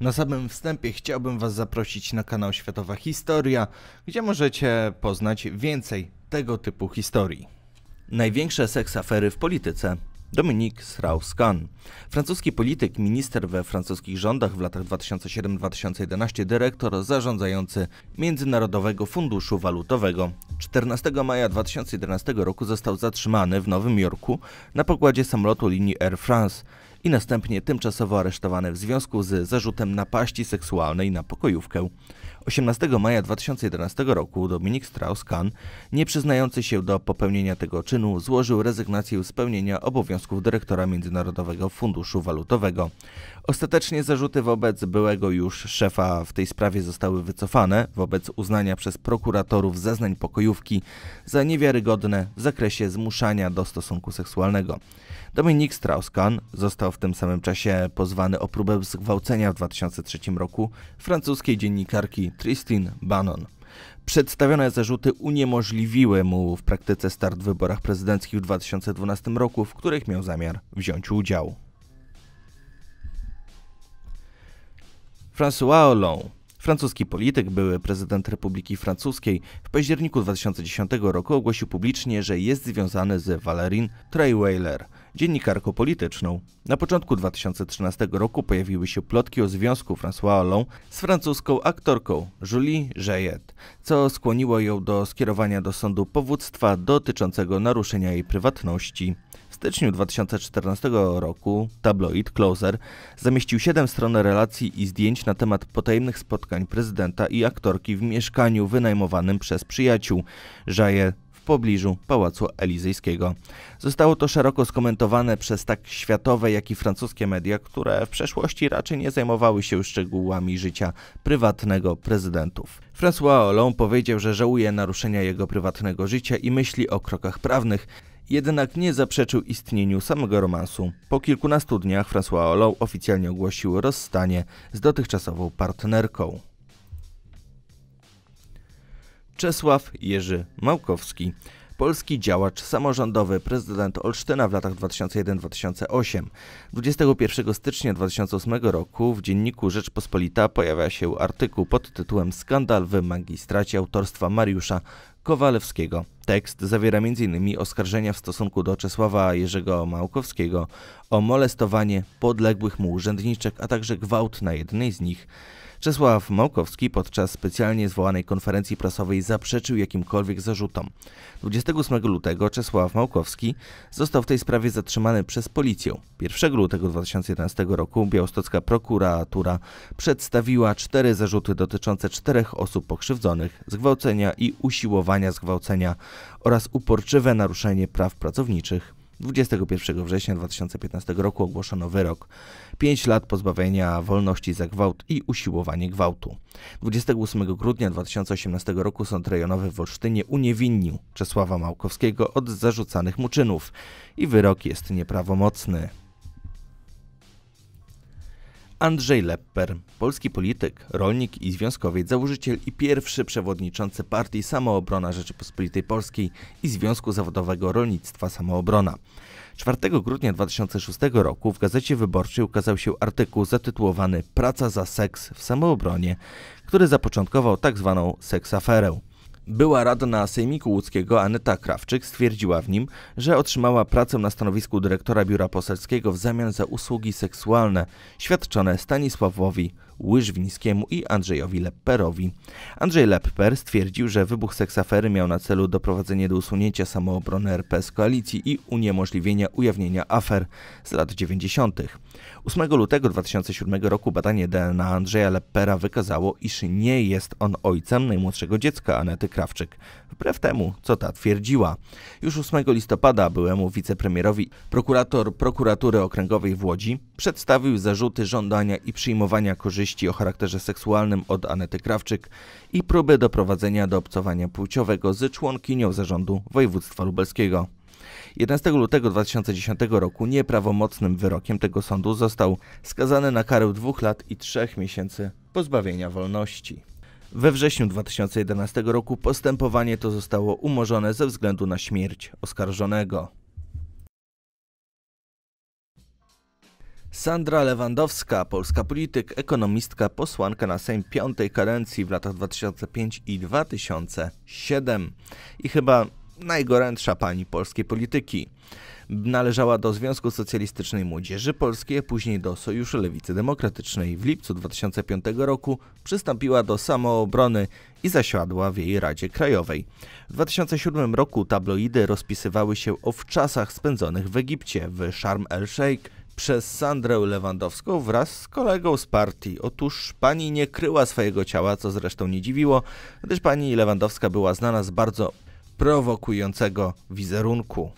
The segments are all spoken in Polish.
Na samym wstępie chciałbym Was zaprosić na kanał Światowa Historia, gdzie możecie poznać więcej tego typu historii. Największe seksafery w polityce Dominique Strauss-Kahn. Francuski polityk, minister we francuskich rządach w latach 2007-2011, dyrektor zarządzający Międzynarodowego Funduszu Walutowego. 14 maja 2011 roku został zatrzymany w Nowym Jorku na pokładzie samolotu linii Air France i następnie tymczasowo aresztowany w związku z zarzutem napaści seksualnej na pokojówkę. 18 maja 2011 roku Dominik Strauss-Kahn, nie przyznający się do popełnienia tego czynu, złożył rezygnację z pełnienia obowiązków dyrektora Międzynarodowego Funduszu Walutowego. Ostatecznie zarzuty wobec byłego już szefa w tej sprawie zostały wycofane wobec uznania przez prokuratorów zeznań pokojówki za niewiarygodne w zakresie zmuszania do stosunku seksualnego. Dominik Strauss-Kahn został w tym samym czasie pozwany o próbę zgwałcenia w 2003 roku francuskiej dziennikarki Tristin Bannon. Przedstawione zarzuty uniemożliwiły mu w praktyce start w wyborach prezydenckich w 2012 roku, w których miał zamiar wziąć udział. François Hollande Francuski polityk, były prezydent Republiki Francuskiej, w październiku 2010 roku ogłosił publicznie, że jest związany z Valerine Treyweiler – dziennikarką polityczną. Na początku 2013 roku pojawiły się plotki o związku François Hollande z francuską aktorką Julie Jayet, co skłoniło ją do skierowania do sądu powództwa dotyczącego naruszenia jej prywatności. W styczniu 2014 roku tabloid Closer zamieścił 7 stron relacji i zdjęć na temat potajemnych spotkań prezydenta i aktorki w mieszkaniu wynajmowanym przez przyjaciół. Jayet w pobliżu Pałacu Elizyjskiego. Zostało to szeroko skomentowane przez tak światowe, jak i francuskie media, które w przeszłości raczej nie zajmowały się szczegółami życia prywatnego prezydentów. François Hollande powiedział, że żałuje naruszenia jego prywatnego życia i myśli o krokach prawnych, jednak nie zaprzeczył istnieniu samego romansu. Po kilkunastu dniach François Hollande oficjalnie ogłosił rozstanie z dotychczasową partnerką. Czesław Jerzy Małkowski. Polski działacz samorządowy, prezydent Olsztyna w latach 2001-2008. 21 stycznia 2008 roku w dzienniku Rzeczpospolita pojawia się artykuł pod tytułem Skandal w magistracie autorstwa Mariusza Kowalewskiego. Tekst zawiera m.in. oskarżenia w stosunku do Czesława Jerzego Małkowskiego o molestowanie podległych mu urzędniczek, a także gwałt na jednej z nich. Czesław Małkowski podczas specjalnie zwołanej konferencji prasowej zaprzeczył jakimkolwiek zarzutom. 28 lutego Czesław Małkowski został w tej sprawie zatrzymany przez policję. 1 lutego 2011 roku białostocka prokuratura przedstawiła cztery zarzuty dotyczące czterech osób pokrzywdzonych, zgwałcenia i usiłowania zgwałcenia oraz uporczywe naruszenie praw pracowniczych. 21 września 2015 roku ogłoszono wyrok 5 lat pozbawienia wolności za gwałt i usiłowanie gwałtu. 28 grudnia 2018 roku Sąd Rejonowy w Olsztynie uniewinnił Czesława Małkowskiego od zarzucanych mu czynów i wyrok jest nieprawomocny. Andrzej Lepper, polski polityk, rolnik i związkowiec, założyciel i pierwszy przewodniczący partii Samoobrona Rzeczypospolitej Polskiej i Związku Zawodowego Rolnictwa Samoobrona. 4 grudnia 2006 roku w Gazecie Wyborczej ukazał się artykuł zatytułowany Praca za seks w samoobronie, który zapoczątkował tzw. Tak seksaferę. Była radna Sejmiku Łódzkiego Aneta Krawczyk stwierdziła w nim, że otrzymała pracę na stanowisku dyrektora biura poselskiego w zamian za usługi seksualne świadczone Stanisławowi Łyżwińskiemu i Andrzejowi Lepperowi. Andrzej Lepper stwierdził, że wybuch seksafery miał na celu doprowadzenie do usunięcia samoobrony RP z koalicji i uniemożliwienia ujawnienia afer z lat 90. 8 lutego 2007 roku badanie DNA Andrzeja Leppera wykazało, iż nie jest on ojcem najmłodszego dziecka Anety Krawczyk, wbrew temu, co ta twierdziła. Już 8 listopada byłemu wicepremierowi prokurator prokuratury okręgowej w Łodzi przedstawił zarzuty żądania i przyjmowania korzyści o charakterze seksualnym od Anety Krawczyk i próby doprowadzenia do obcowania płciowego z członkinią zarządu województwa lubelskiego. 11 lutego 2010 roku nieprawomocnym wyrokiem tego sądu został skazany na karę dwóch lat i trzech miesięcy pozbawienia wolności. We wrześniu 2011 roku postępowanie to zostało umorzone ze względu na śmierć oskarżonego. Sandra Lewandowska, polska polityk, ekonomistka, posłanka na Sejm piątej kadencji w latach 2005 i 2007 i chyba najgorętsza pani polskiej polityki. Należała do Związku Socjalistycznej Młodzieży Polskiej, a później do Sojuszu Lewicy Demokratycznej. W lipcu 2005 roku przystąpiła do samoobrony i zasiadła w jej Radzie Krajowej. W 2007 roku tabloidy rozpisywały się o wczasach spędzonych w Egipcie, w Sharm el-Sheikh, przez Sandrę Lewandowską wraz z kolegą z partii. Otóż pani nie kryła swojego ciała, co zresztą nie dziwiło, gdyż pani Lewandowska była znana z bardzo prowokującego wizerunku.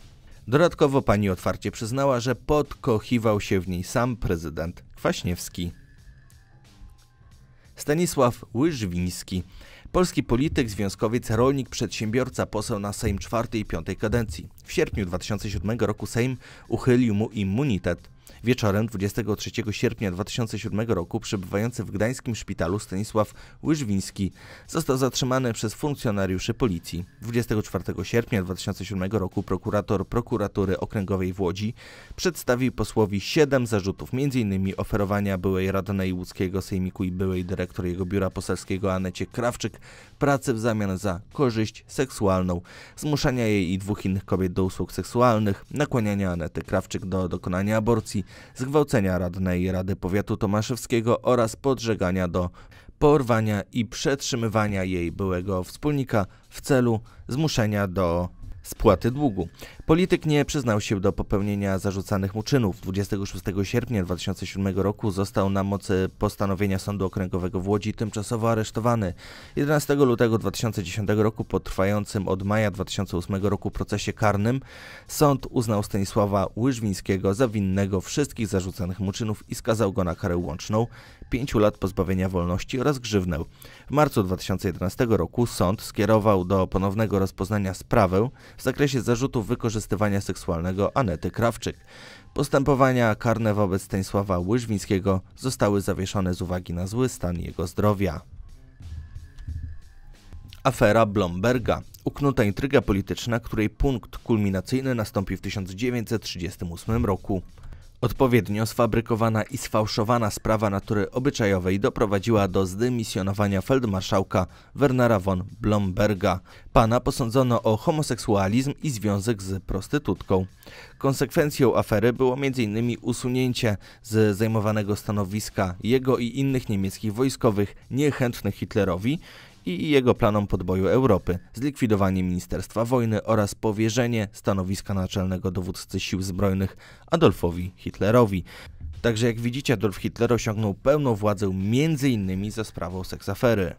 Dodatkowo pani otwarcie przyznała, że podkochiwał się w niej sam prezydent Kwaśniewski. Stanisław Łyżwiński Polski polityk, związkowiec, rolnik, przedsiębiorca, poseł na Sejm czwartej i piątej kadencji. W sierpniu 2007 roku Sejm uchylił mu immunitet. Wieczorem 23 sierpnia 2007 roku przebywający w gdańskim szpitalu Stanisław Łyżwiński został zatrzymany przez funkcjonariuszy policji. 24 sierpnia 2007 roku prokurator prokuratury okręgowej w Łodzi przedstawił posłowi siedem zarzutów, m.in. oferowania byłej radnej łódzkiego sejmiku i byłej dyrektor jego biura poselskiego Anecie Krawczyk pracy w zamian za korzyść seksualną, zmuszania jej i dwóch innych kobiet do usług seksualnych, nakłaniania Anety Krawczyk do dokonania aborcji, zgwałcenia radnej Rady Powiatu Tomaszewskiego oraz podżegania do porwania i przetrzymywania jej byłego wspólnika w celu zmuszenia do spłaty długu. Polityk nie przyznał się do popełnienia zarzucanych mu czynów. 26 sierpnia 2007 roku został na mocy postanowienia Sądu Okręgowego w Łodzi tymczasowo aresztowany. 11 lutego 2010 roku po trwającym od maja 2008 roku procesie karnym sąd uznał Stanisława Łyżwińskiego za winnego wszystkich zarzucanych mu czynów i skazał go na karę łączną 5 lat pozbawienia wolności oraz grzywnę. W marcu 2011 roku sąd skierował do ponownego rozpoznania sprawę w zakresie zarzutów wykorzystania wykorzystywania seksualnego Anety Krawczyk. Postępowania karne wobec Stanisława Łyżwińskiego zostały zawieszone z uwagi na zły stan jego zdrowia. Afera Blomberga. Uknuta intryga polityczna, której punkt kulminacyjny nastąpił w 1938 roku. Odpowiednio sfabrykowana i sfałszowana sprawa natury obyczajowej doprowadziła do zdymisjonowania feldmarszałka Wernera von Blomberga. Pana posądzono o homoseksualizm i związek z prostytutką. Konsekwencją afery było m.in. usunięcie z zajmowanego stanowiska jego i innych niemieckich wojskowych niechętnych Hitlerowi i jego planom podboju Europy, zlikwidowanie Ministerstwa Wojny oraz powierzenie stanowiska naczelnego dowódcy sił zbrojnych Adolfowi Hitlerowi. Także jak widzicie, Adolf Hitler osiągnął pełną władzę m.in. za sprawą seksafery.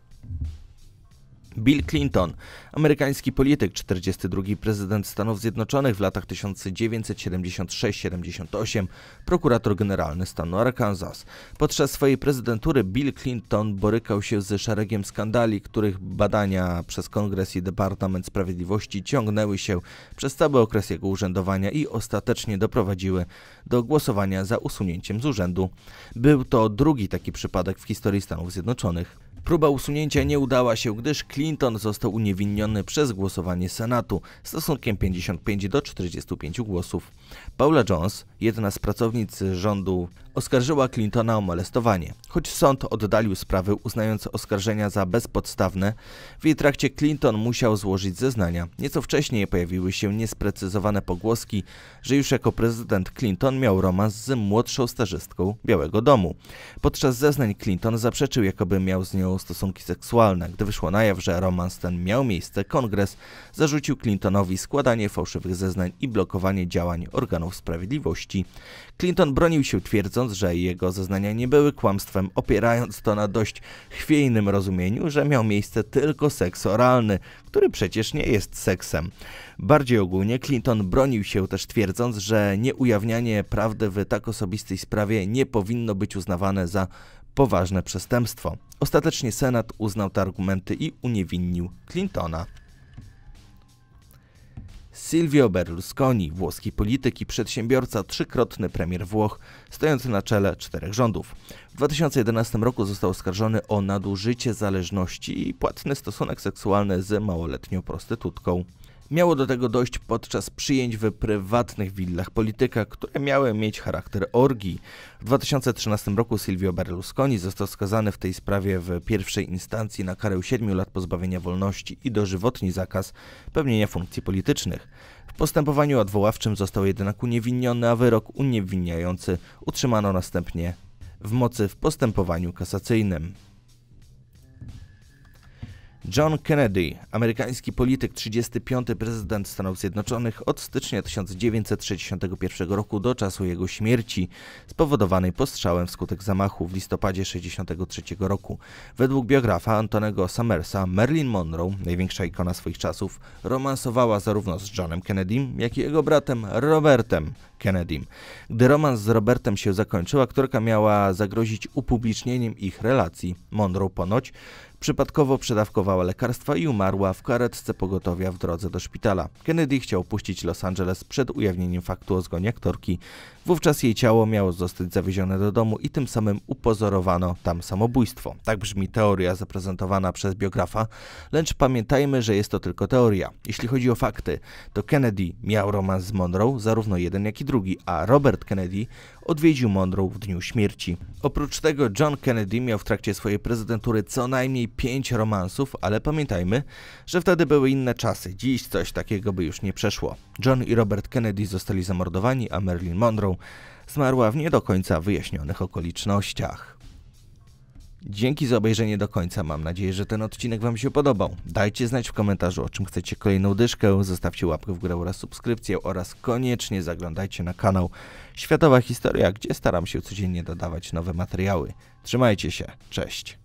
Bill Clinton, amerykański polityk, 42. prezydent Stanów Zjednoczonych w latach 1976-78, prokurator generalny stanu Arkansas. Podczas swojej prezydentury Bill Clinton borykał się z szeregiem skandali, których badania przez Kongres i Departament Sprawiedliwości ciągnęły się przez cały okres jego urzędowania i ostatecznie doprowadziły do głosowania za usunięciem z urzędu. Był to drugi taki przypadek w historii Stanów Zjednoczonych. Próba usunięcia nie udała się, gdyż Clinton został uniewinniony przez głosowanie Senatu stosunkiem 55 do 45 głosów. Paula Jones, jedna z pracownic rządu, oskarżyła Clintona o molestowanie. Choć sąd oddalił sprawę, uznając oskarżenia za bezpodstawne, w jej trakcie Clinton musiał złożyć zeznania. Nieco wcześniej pojawiły się niesprecyzowane pogłoski, że już jako prezydent Clinton miał romans z młodszą starzystką Białego Domu. Podczas zeznań Clinton zaprzeczył, jakoby miał z nią stosunki seksualne. Gdy wyszło na jaw, że romans ten miał miejsce, kongres zarzucił Clintonowi składanie fałszywych zeznań i blokowanie działań organów sprawiedliwości. Clinton bronił się twierdząc, że jego zeznania nie były kłamstwem, opierając to na dość chwiejnym rozumieniu, że miał miejsce tylko seks oralny, który przecież nie jest seksem. Bardziej ogólnie Clinton bronił się też twierdząc, że nieujawnianie prawdy w tak osobistej sprawie nie powinno być uznawane za poważne przestępstwo. Ostatecznie Senat uznał te argumenty i uniewinnił Clintona. Silvio Berlusconi, włoski polityk i przedsiębiorca, trzykrotny premier Włoch, stojący na czele czterech rządów. W 2011 roku został oskarżony o nadużycie zależności i płatny stosunek seksualny z małoletnią prostytutką. Miało do tego dojść podczas przyjęć w prywatnych willach polityka, które miały mieć charakter orgii. W 2013 roku Silvio Berlusconi został skazany w tej sprawie w pierwszej instancji na karę 7 lat pozbawienia wolności i dożywotni zakaz pełnienia funkcji politycznych. W postępowaniu odwoławczym został jednak uniewinniony, a wyrok uniewinniający utrzymano następnie w mocy w postępowaniu kasacyjnym. John Kennedy, amerykański polityk, 35. prezydent Stanów Zjednoczonych od stycznia 1961 roku do czasu jego śmierci, spowodowanej postrzałem wskutek zamachu w listopadzie 1963 roku. Według biografa Antonego Summersa, Marilyn Monroe, największa ikona swoich czasów, romansowała zarówno z Johnem Kennedy, jak i jego bratem Robertem Kennedy. Gdy romans z Robertem się zakończył, aktorka miała zagrozić upublicznieniem ich relacji. Monroe ponoć Przypadkowo przedawkowała lekarstwa i umarła w karetce pogotowia w drodze do szpitala. Kennedy chciał opuścić Los Angeles przed ujawnieniem faktu o zgonie aktorki. Wówczas jej ciało miało zostać zawiezione do domu i tym samym upozorowano tam samobójstwo. Tak brzmi teoria zaprezentowana przez biografa, lecz pamiętajmy, że jest to tylko teoria. Jeśli chodzi o fakty, to Kennedy miał romans z Monroe, zarówno jeden jak i drugi, a Robert Kennedy odwiedził Monroe w dniu śmierci. Oprócz tego John Kennedy miał w trakcie swojej prezydentury co najmniej pięć romansów, ale pamiętajmy, że wtedy były inne czasy. Dziś coś takiego by już nie przeszło. John i Robert Kennedy zostali zamordowani, a Marilyn Monroe zmarła w nie do końca wyjaśnionych okolicznościach. Dzięki za obejrzenie do końca. Mam nadzieję, że ten odcinek Wam się podobał. Dajcie znać w komentarzu, o czym chcecie kolejną dyszkę. Zostawcie łapkę w górę oraz subskrypcję oraz koniecznie zaglądajcie na kanał Światowa Historia, gdzie staram się codziennie dodawać nowe materiały. Trzymajcie się. Cześć.